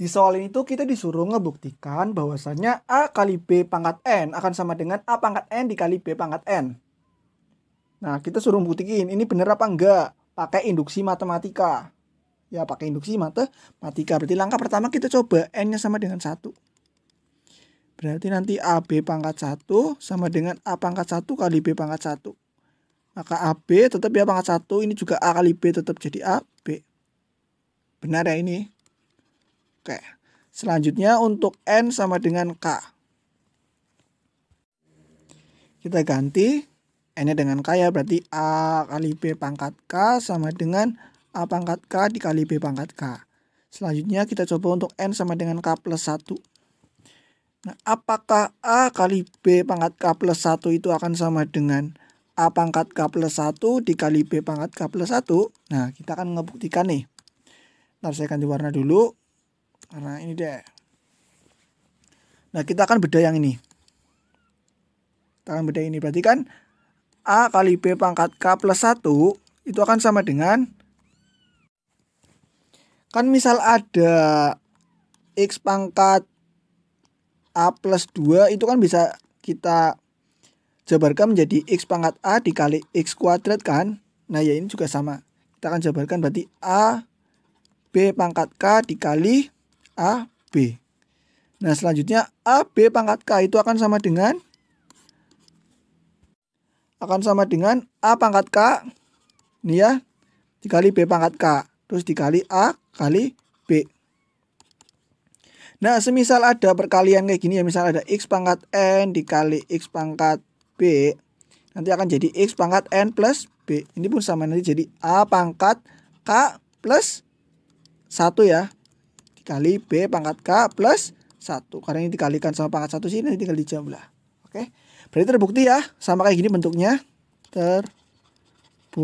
Di soal ini tuh kita disuruh ngebuktikan bahwasannya A kali B pangkat N akan sama dengan A pangkat N dikali B pangkat N. Nah, kita suruh buktiin ini benar apa enggak pakai induksi matematika. Ya, pakai induksi matematika. Berarti langkah pertama kita coba N-nya sama dengan 1. Berarti nanti AB pangkat 1 sama dengan A pangkat 1 kali B pangkat 1. Maka AB tetap ya pangkat 1, ini juga A kali B tetap jadi AB. Benar ya ini? Oke. Selanjutnya untuk N sama dengan K. Kita ganti N-nya dengan K ya, berarti A kali B pangkat K sama dengan A pangkat K dikali B pangkat K. Selanjutnya kita coba untuk N sama dengan K plus 1. Nah, apakah A kali B pangkat K plus 1 itu akan sama dengan A pangkat K plus 1 dikali B pangkat K plus 1? Nah, kita akan ngebuktikan nih. Ntar saya ganti warna dulu. Karena ini deh. Nah, kita akan beda yang ini. Kita akan beda ini. Berarti kan A kali B pangkat K plus 1 itu akan sama dengan kan misal ada X pangkat A plus 2 itu kan bisa kita jabarkan menjadi X pangkat A dikali X kuadrat kan nah ya ini juga sama kita akan jabarkan berarti A B pangkat K dikali AB. Nah, selanjutnya AB pangkat K itu akan sama dengan akan sama dengan A pangkat K. Ini ya. Dikali B pangkat K. Terus dikali A kali B. Nah, semisal ada perkalian kayak gini ya. Misal ada X pangkat N dikali X pangkat B. Nanti akan jadi X pangkat N plus B. Ini pun sama nanti jadi A pangkat K plus 1 ya dikali B pangkat K plus 1. Karena ini dikalikan sama pangkat 1 sini tinggal dijumlah Oke. Berarti terbukti ya, sama kayak gini bentuknya. Terbukti.